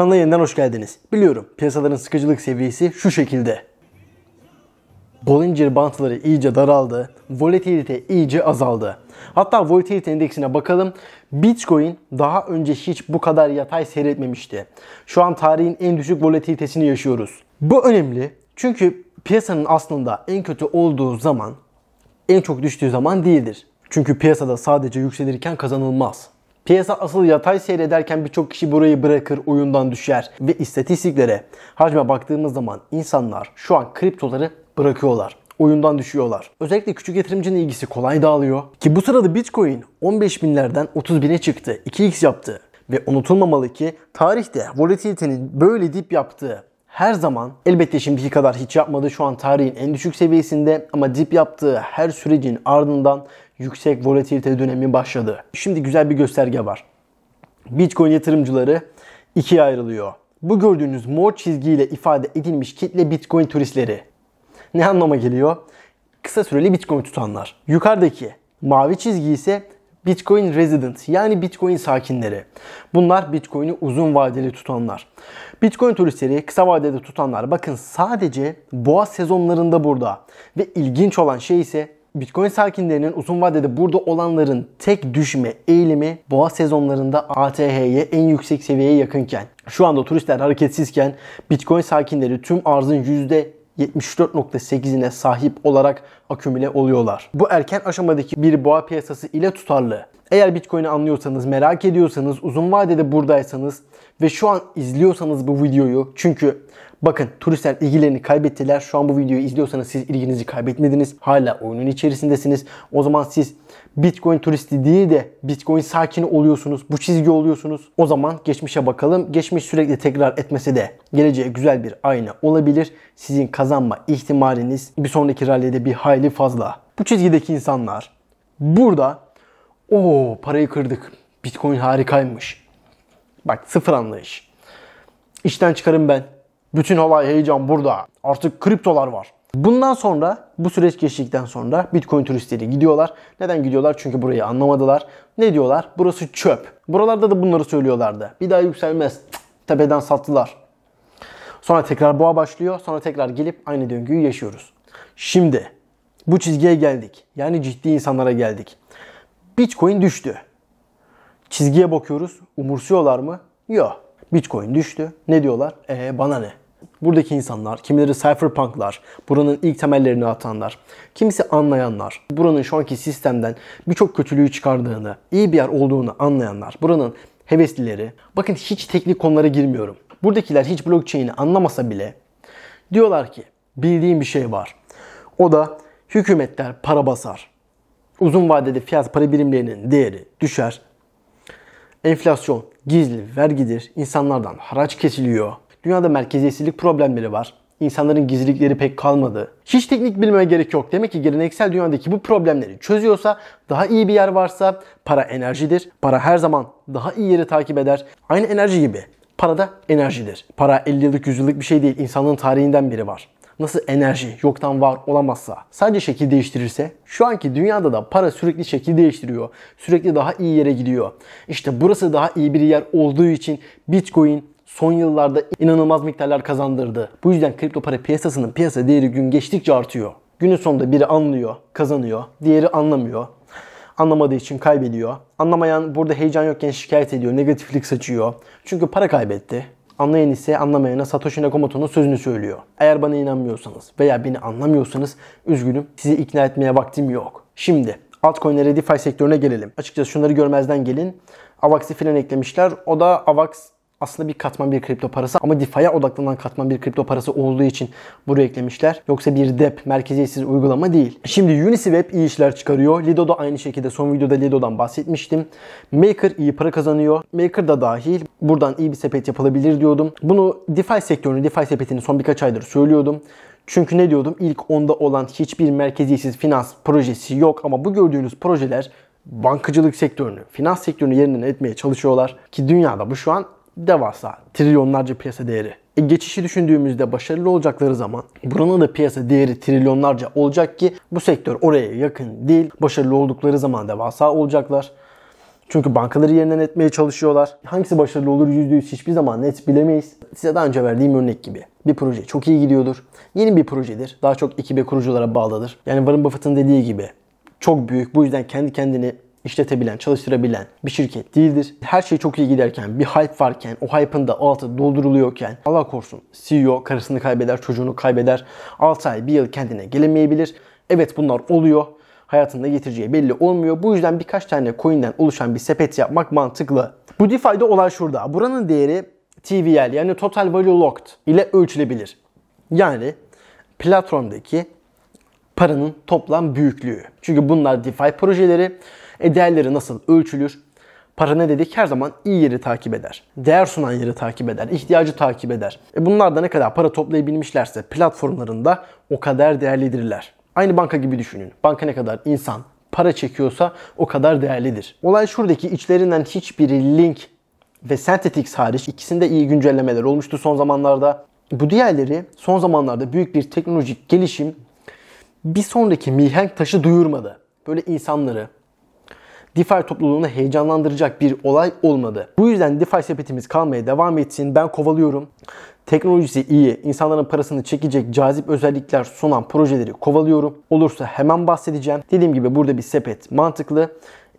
Kanala yeniden hoş geldiniz. Biliyorum piyasaların sıkıcılık seviyesi şu şekilde. Bollinger bantları iyice daraldı. Volatilite iyice azaldı. Hatta volatilite endeksine bakalım. Bitcoin daha önce hiç bu kadar yatay seyretmemişti. Şu an tarihin en düşük volatilitesini yaşıyoruz. Bu önemli. Çünkü piyasanın aslında en kötü olduğu zaman en çok düştüğü zaman değildir. Çünkü piyasada sadece yükselirken kazanılmaz. Piyasa asıl yatay seyrederken birçok kişi burayı bırakır, oyundan düşer ve istatistiklere hacme baktığımız zaman insanlar şu an kriptoları bırakıyorlar oyundan düşüyorlar. Özellikle küçük yatırımcının ilgisi kolay dağılıyor. Ki bu sırada Bitcoin 15 binlerden 30 bine çıktı. 2x yaptı. Ve unutulmamalı ki tarihte volatilitenin böyle dip yaptığı her zaman elbette şimdiki kadar hiç yapmadı. Şu an tarihin en düşük seviyesinde ama dip yaptığı her sürecin ardından yüksek volatilite dönemi başladı. Şimdi güzel bir gösterge var. Bitcoin yatırımcıları ikiye ayrılıyor. Bu gördüğünüz mor çizgiyle ifade edilmiş kitle Bitcoin turistleri. Ne anlama geliyor? Kısa süreli Bitcoin tutanlar. Yukarıdaki mavi çizgi ise Bitcoin resident yani Bitcoin sakinleri. Bunlar Bitcoin'i uzun vadeli tutanlar. Bitcoin turistleri kısa vadede tutanlar bakın sadece boğa sezonlarında burada. Ve ilginç olan şey ise Bitcoin sakinlerinin uzun vadede burada olanların tek düşme eğilimi boğa sezonlarında ATH'ye en yüksek seviyeye yakınken şu anda turistler hareketsizken Bitcoin sakinleri tüm arzın %74.8'ine sahip olarak akümüle oluyorlar. Bu erken aşamadaki bir boğa piyasası ile tutarlı. Eğer Bitcoin'i anlıyorsanız, merak ediyorsanız, uzun vadede buradaysanız ve şu an izliyorsanız bu videoyu çünkü bakın turistler ilgilerini kaybettiler. Şu an bu videoyu izliyorsanız siz ilginizi kaybetmediniz. Hala oyunun içerisindesiniz. O zaman siz Bitcoin turisti değil de Bitcoin sakini oluyorsunuz. Bu çizgi oluyorsunuz. O zaman geçmişe bakalım. Geçmiş sürekli tekrar etmese de geleceğe güzel bir ayna olabilir. Sizin kazanma ihtimaliniz bir sonraki rallide bir hayli fazla. Bu çizgideki insanlar burada Oo parayı kırdık. Bitcoin harikaymış. Bak sıfır anlayış. İşten çıkarım ben. Bütün olay heyecan burada. Artık kriptolar var. Bundan sonra bu süreç geçtikten sonra Bitcoin turistleri gidiyorlar. Neden gidiyorlar? Çünkü burayı anlamadılar. Ne diyorlar? Burası çöp. Buralarda da bunları söylüyorlardı. Bir daha yükselmez. Cık, tepeden sattılar. Sonra tekrar boğa başlıyor. Sonra tekrar gelip aynı döngüyü yaşıyoruz. Şimdi bu çizgiye geldik. Yani ciddi insanlara geldik. Bitcoin düştü. Çizgiye bakıyoruz. Umursuyorlar mı? Yok. Bitcoin düştü. Ne diyorlar? Ee, bana ne? Buradaki insanlar, kimileri cypherpunklar, buranın ilk temellerini atanlar, kimisi anlayanlar, buranın şu anki sistemden birçok kötülüğü çıkardığını, iyi bir yer olduğunu anlayanlar, buranın heveslileri. Bakın hiç teknik konulara girmiyorum. Buradakiler hiç blockchain'i anlamasa bile diyorlar ki bildiğim bir şey var. O da hükümetler para basar. Uzun vadede fiyat para birimlerinin değeri düşer. Enflasyon gizli vergidir. İnsanlardan haraç kesiliyor. Dünyada merkeziyetsizlik problemleri var. İnsanların gizlilikleri pek kalmadı. Hiç teknik bilmeye gerek yok. Demek ki geleneksel dünyadaki bu problemleri çözüyorsa, daha iyi bir yer varsa para enerjidir. Para her zaman daha iyi yeri takip eder. Aynı enerji gibi. Para da enerjidir. Para 50 yıllık, 100 yıllık bir şey değil. İnsanlığın tarihinden biri var nasıl enerji yoktan var olamazsa sadece şekil değiştirirse şu anki dünyada da para sürekli şekil değiştiriyor. Sürekli daha iyi yere gidiyor. İşte burası daha iyi bir yer olduğu için Bitcoin son yıllarda inanılmaz miktarlar kazandırdı. Bu yüzden kripto para piyasasının piyasa değeri gün geçtikçe artıyor. Günün sonunda biri anlıyor, kazanıyor, diğeri anlamıyor. Anlamadığı için kaybediyor. Anlamayan burada heyecan yokken şikayet ediyor, negatiflik saçıyor. Çünkü para kaybetti. Anlayan ise anlamayana Satoshi Nakamoto'nun sözünü söylüyor. Eğer bana inanmıyorsanız veya beni anlamıyorsanız üzgünüm sizi ikna etmeye vaktim yok. Şimdi altcoin'lere DeFi sektörüne gelelim. Açıkçası şunları görmezden gelin. Avax'i filan eklemişler. O da Avax aslında bir katman bir kripto parası ama DeFi'ye odaklanan katman bir kripto parası olduğu için buraya eklemişler. Yoksa bir DEP merkeziyetsiz uygulama değil. Şimdi Uniswap iyi işler çıkarıyor. Lido da aynı şekilde son videoda Lido'dan bahsetmiştim. Maker iyi para kazanıyor. Maker da dahil buradan iyi bir sepet yapılabilir diyordum. Bunu DeFi sektörünü, DeFi sepetini son birkaç aydır söylüyordum. Çünkü ne diyordum? İlk onda olan hiçbir merkeziyetsiz finans projesi yok ama bu gördüğünüz projeler bankacılık sektörünü, finans sektörünü yerinden etmeye çalışıyorlar. Ki dünyada bu şu an devasa, trilyonlarca piyasa değeri. E geçişi düşündüğümüzde başarılı olacakları zaman buranın da piyasa değeri trilyonlarca olacak ki bu sektör oraya yakın değil. Başarılı oldukları zaman devasa olacaklar. Çünkü bankaları yerinden etmeye çalışıyorlar. Hangisi başarılı olur %100 hiçbir zaman net bilemeyiz. Size daha önce verdiğim örnek gibi. Bir proje çok iyi gidiyordur. Yeni bir projedir. Daha çok ekibe kuruculara bağlıdır. Yani Warren Buffett'ın dediği gibi. Çok büyük. Bu yüzden kendi kendini işletebilen, çalıştırabilen bir şirket değildir. Her şey çok iyi giderken, bir hype varken, o hype'ın da altı dolduruluyorken Allah korusun CEO karısını kaybeder, çocuğunu kaybeder. 6 ay, 1 yıl kendine gelemeyebilir. Evet bunlar oluyor. Hayatında getireceği belli olmuyor. Bu yüzden birkaç tane coin'den oluşan bir sepet yapmak mantıklı. Bu DeFi'de olay şurada. Buranın değeri TVL yani Total Value Locked ile ölçülebilir. Yani platformdaki paranın toplam büyüklüğü. Çünkü bunlar DeFi projeleri. E değerleri nasıl ölçülür? Para ne dedik? Her zaman iyi yeri takip eder. Değer sunan yeri takip eder. ihtiyacı takip eder. E bunlar da ne kadar para toplayabilmişlerse platformlarında o kadar değerlidirler. Aynı banka gibi düşünün. Banka ne kadar insan para çekiyorsa o kadar değerlidir. Olay şuradaki içlerinden hiçbiri Link ve Synthetics hariç ikisinde iyi güncellemeler olmuştu son zamanlarda. Bu diğerleri son zamanlarda büyük bir teknolojik gelişim bir sonraki mihenk taşı duyurmadı. Böyle insanları, DeFi topluluğunu heyecanlandıracak bir olay olmadı. Bu yüzden DeFi sepetimiz kalmaya devam etsin. Ben kovalıyorum. Teknolojisi iyi, insanların parasını çekecek cazip özellikler sunan projeleri kovalıyorum. Olursa hemen bahsedeceğim. Dediğim gibi burada bir sepet mantıklı.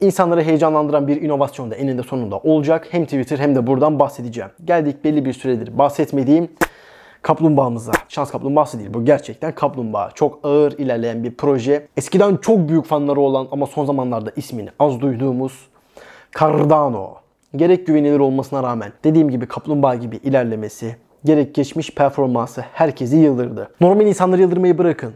İnsanları heyecanlandıran bir inovasyon da eninde sonunda olacak. Hem Twitter hem de buradan bahsedeceğim. Geldik belli bir süredir bahsetmediğim kaplumbağamıza. Şans kaplumbağası değil bu gerçekten kaplumbağa. Çok ağır ilerleyen bir proje. Eskiden çok büyük fanları olan ama son zamanlarda ismini az duyduğumuz Cardano. Gerek güvenilir olmasına rağmen dediğim gibi kaplumbağa gibi ilerlemesi, gerek geçmiş performansı herkesi yıldırdı. Normal insanları yıldırmayı bırakın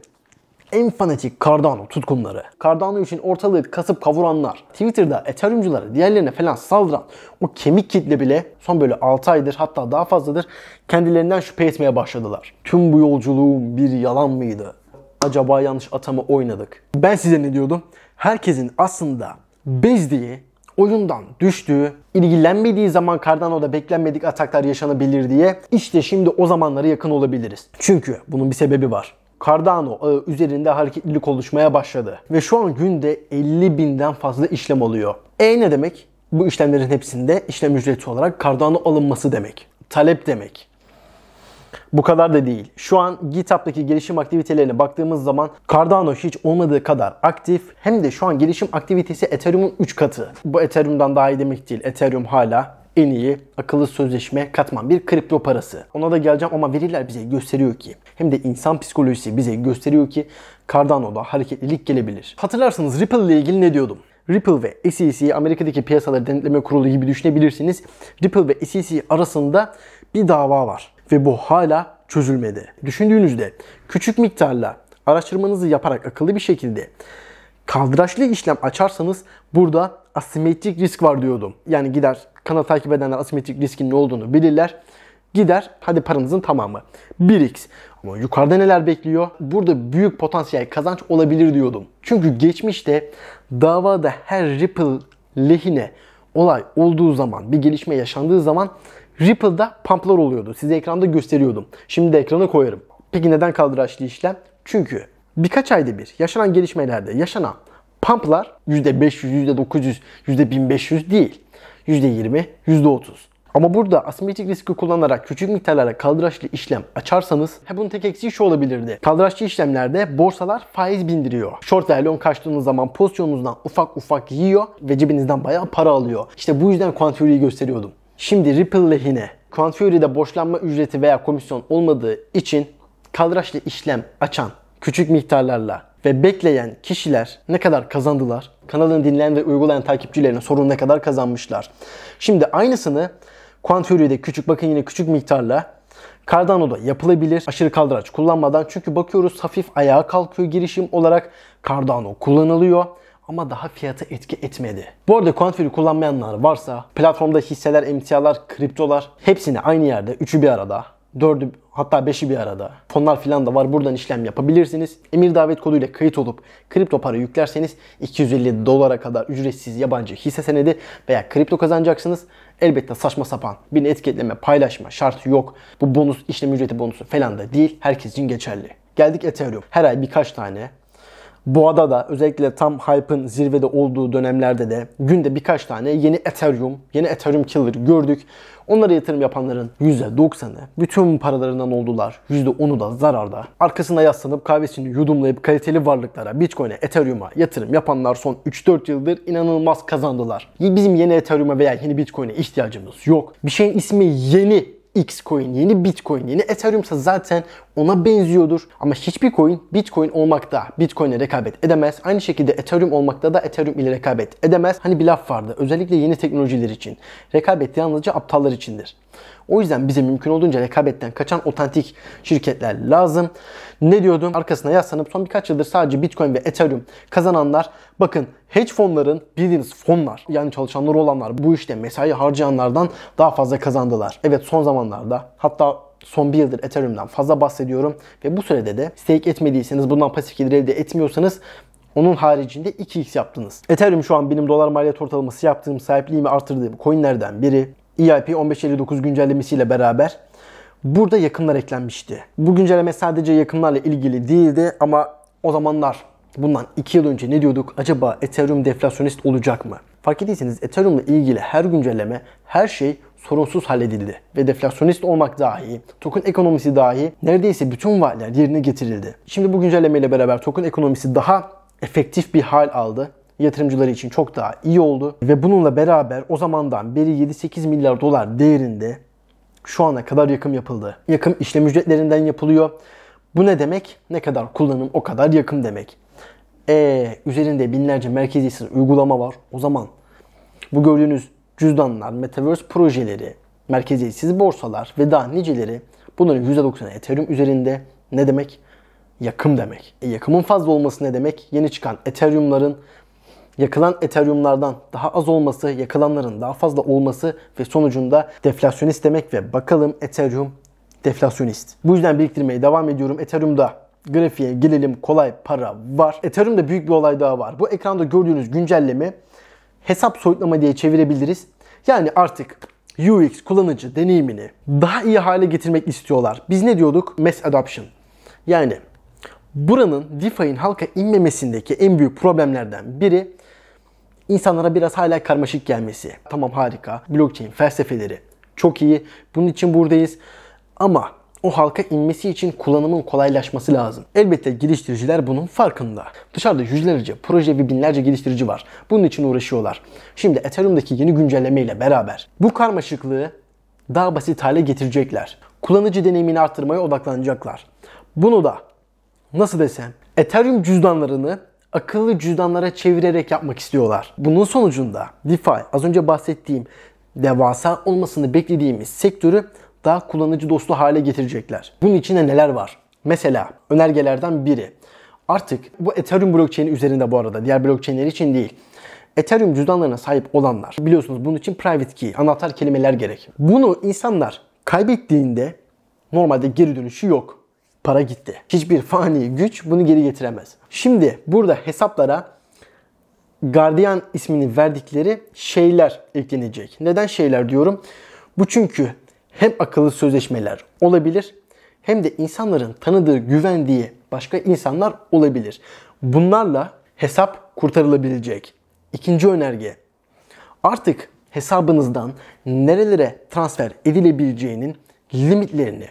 en fanatik Cardano tutkunları, Cardano için ortalığı kasıp kavuranlar, Twitter'da Ethereum'cuları diğerlerine falan saldıran o kemik kitle bile son böyle 6 aydır hatta daha fazladır kendilerinden şüphe etmeye başladılar. Tüm bu yolculuğun bir yalan mıydı? Acaba yanlış atamı oynadık. Ben size ne diyordum? Herkesin aslında bezdiği, oyundan düştüğü, ilgilenmediği zaman Cardano'da beklenmedik ataklar yaşanabilir diye işte şimdi o zamanlara yakın olabiliriz. Çünkü bunun bir sebebi var. Cardano ağı e, üzerinde hareketlilik oluşmaya başladı. Ve şu an günde 50 binden fazla işlem oluyor. E ne demek? Bu işlemlerin hepsinde işlem ücreti olarak Cardano alınması demek. Talep demek. Bu kadar da değil. Şu an GitHub'daki gelişim aktivitelerine baktığımız zaman Cardano hiç olmadığı kadar aktif. Hem de şu an gelişim aktivitesi Ethereum'un 3 katı. Bu Ethereum'dan daha iyi demek değil. Ethereum hala en iyi akıllı sözleşme katman bir kripto parası. Ona da geleceğim ama veriler bize gösteriyor ki hem de insan psikolojisi bize gösteriyor ki Cardano'da hareketlilik gelebilir. Hatırlarsınız Ripple ile ilgili ne diyordum? Ripple ve SEC Amerika'daki piyasaları denetleme kurulu gibi düşünebilirsiniz. Ripple ve SEC arasında bir dava var ve bu hala çözülmedi. Düşündüğünüzde küçük miktarla araştırmanızı yaparak akıllı bir şekilde kaldıraçlı işlem açarsanız burada asimetrik risk var diyordum. Yani gider kanalı takip edenler asimetrik riskin ne olduğunu bilirler. Gider hadi paranızın tamamı. 1x. Ama yukarıda neler bekliyor? Burada büyük potansiyel kazanç olabilir diyordum. Çünkü geçmişte davada her Ripple lehine olay olduğu zaman, bir gelişme yaşandığı zaman Ripple'da pumplar oluyordu. Size ekranda gösteriyordum. Şimdi de ekrana koyarım. Peki neden kaldıraçlı işlem? Çünkü birkaç ayda bir yaşanan gelişmelerde yaşanan pumplar %500, %900, %1500 değil. %20, %30. Ama burada asimetrik riski kullanarak küçük miktarlara kaldıraçlı işlem açarsanız he bunun tek eksiği şu olabilirdi. Kaldıraçlı işlemlerde borsalar faiz bindiriyor. Short ve long kaçtığınız zaman pozisyonunuzdan ufak ufak yiyor ve cebinizden bayağı para alıyor. İşte bu yüzden Quantifury'i gösteriyordum. Şimdi Ripple lehine Quantifury'de borçlanma ücreti veya komisyon olmadığı için kaldıraçlı işlem açan küçük miktarlarla ve bekleyen kişiler ne kadar kazandılar kanalını dinleyen ve uygulayan takipçilerine sorun ne kadar kazanmışlar. Şimdi aynısını Quanture'de küçük bakın yine küçük miktarla Cardano'da yapılabilir. Aşırı kaldıraç kullanmadan çünkü bakıyoruz hafif ayağa kalkıyor girişim olarak Cardano kullanılıyor ama daha fiyatı etki etmedi. Bu arada Quantifury kullanmayanlar varsa platformda hisseler, emtialar, kriptolar hepsini aynı yerde, üçü bir arada dördü hatta beşi bir arada fonlar filan da var buradan işlem yapabilirsiniz. Emir davet koduyla kayıt olup kripto para yüklerseniz 250 dolara kadar ücretsiz yabancı hisse senedi veya kripto kazanacaksınız. Elbette saçma sapan bir etiketleme paylaşma şartı yok. Bu bonus işlem ücreti bonusu falan da değil. Herkes için geçerli. Geldik Ethereum. Her ay birkaç tane bu ada da özellikle tam hype'ın zirvede olduğu dönemlerde de günde birkaç tane yeni Ethereum, yeni Ethereum Killer gördük. Onlara yatırım yapanların %90'ı bütün paralarından oldular. %10'u da zararda. Arkasına yaslanıp kahvesini yudumlayıp kaliteli varlıklara, Bitcoin'e, Ethereum'a yatırım yapanlar son 3-4 yıldır inanılmaz kazandılar. Bizim yeni Ethereum'a veya yeni Bitcoin'e ihtiyacımız yok. Bir şeyin ismi yeni X coin, yeni Bitcoin, yeni Ethereum ise zaten ona benziyordur. Ama hiçbir coin Bitcoin olmakta Bitcoin'e rekabet edemez. Aynı şekilde Ethereum olmakta da Ethereum ile rekabet edemez. Hani bir laf vardı. Özellikle yeni teknolojiler için. Rekabet yalnızca aptallar içindir. O yüzden bize mümkün olduğunca rekabetten kaçan otantik şirketler lazım. Ne diyordum? Arkasına yaslanıp son birkaç yıldır sadece Bitcoin ve Ethereum kazananlar bakın hedge fonların bildiğiniz fonlar yani çalışanları olanlar bu işte mesai harcayanlardan daha fazla kazandılar. Evet son zamanlarda hatta son bir yıldır Ethereum'dan fazla bahsediyorum ve bu sürede de stake etmediyseniz bundan pasif gelir elde etmiyorsanız onun haricinde 2x yaptınız. Ethereum şu an benim dolar maliyet ortalaması yaptığım sahipliğimi artırdığım coinlerden biri. EIP 1559 güncellemesiyle beraber burada yakınlar eklenmişti. Bu güncelleme sadece yakınlarla ilgili değildi ama o zamanlar Bundan 2 yıl önce ne diyorduk? Acaba Ethereum deflasyonist olacak mı? Fark ettiyseniz Ethereum ile ilgili her güncelleme, her şey sorunsuz halledildi. Ve deflasyonist olmak dahi, token ekonomisi dahi neredeyse bütün vaatler yerine getirildi. Şimdi bu güncellemeyle beraber token ekonomisi daha efektif bir hal aldı yatırımcıları için çok daha iyi oldu. Ve bununla beraber o zamandan beri 7-8 milyar dolar değerinde şu ana kadar yakım yapıldı. Yakım işlem ücretlerinden yapılıyor. Bu ne demek? Ne kadar kullanım o kadar yakım demek. E üzerinde binlerce merkezi sınır uygulama var. O zaman bu gördüğünüz cüzdanlar, Metaverse projeleri, merkeziyetsiz borsalar ve daha niceleri bunların %90'ı Ethereum üzerinde ne demek? Yakım demek. E, yakımın fazla olması ne demek? Yeni çıkan Ethereum'ların yakılan Ethereum'lardan daha az olması, yakılanların daha fazla olması ve sonucunda deflasyonist demek ve bakalım Ethereum deflasyonist. Bu yüzden biriktirmeye devam ediyorum. Ethereum'da grafiğe gelelim kolay para var. Ethereum'da büyük bir olay daha var. Bu ekranda gördüğünüz güncelleme hesap soyutlama diye çevirebiliriz. Yani artık UX kullanıcı deneyimini daha iyi hale getirmek istiyorlar. Biz ne diyorduk? Mass adoption. Yani buranın DeFi'nin halka inmemesindeki en büyük problemlerden biri insanlara biraz hala karmaşık gelmesi. Tamam harika. Blockchain felsefeleri çok iyi. Bunun için buradayız. Ama o halka inmesi için kullanımın kolaylaşması lazım. Elbette geliştiriciler bunun farkında. Dışarıda yüzlerce proje ve binlerce geliştirici var. Bunun için uğraşıyorlar. Şimdi Ethereum'daki yeni güncelleme ile beraber bu karmaşıklığı daha basit hale getirecekler. Kullanıcı deneyimini arttırmaya odaklanacaklar. Bunu da nasıl desem Ethereum cüzdanlarını akıllı cüzdanlara çevirerek yapmak istiyorlar. Bunun sonucunda DeFi az önce bahsettiğim devasa olmasını beklediğimiz sektörü daha kullanıcı dostu hale getirecekler. Bunun içinde neler var? Mesela önergelerden biri. Artık bu Ethereum blockchain'i üzerinde bu arada diğer blockchain'ler için değil. Ethereum cüzdanlarına sahip olanlar biliyorsunuz bunun için private key, anahtar kelimeler gerek. Bunu insanlar kaybettiğinde normalde geri dönüşü yok. Para gitti. Hiçbir fani güç bunu geri getiremez. Şimdi burada hesaplara Guardian ismini verdikleri şeyler eklenecek. Neden şeyler diyorum? Bu çünkü hem akıllı sözleşmeler olabilir hem de insanların tanıdığı, güvendiği başka insanlar olabilir. Bunlarla hesap kurtarılabilecek. İkinci önerge. Artık hesabınızdan nerelere transfer edilebileceğinin limitlerini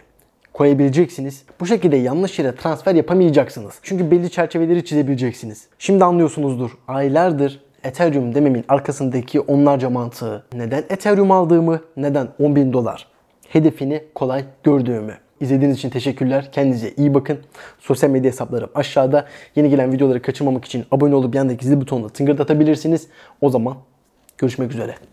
koyabileceksiniz. Bu şekilde yanlış yere transfer yapamayacaksınız. Çünkü belli çerçeveleri çizebileceksiniz. Şimdi anlıyorsunuzdur. Aylardır Ethereum dememin arkasındaki onlarca mantığı. Neden Ethereum aldığımı, neden 10 bin dolar hedefini kolay gördüğümü. İzlediğiniz için teşekkürler. Kendinize iyi bakın. Sosyal medya hesaplarım aşağıda. Yeni gelen videoları kaçırmamak için abone olup yandaki zil butonuna tıngırdatabilirsiniz. O zaman görüşmek üzere.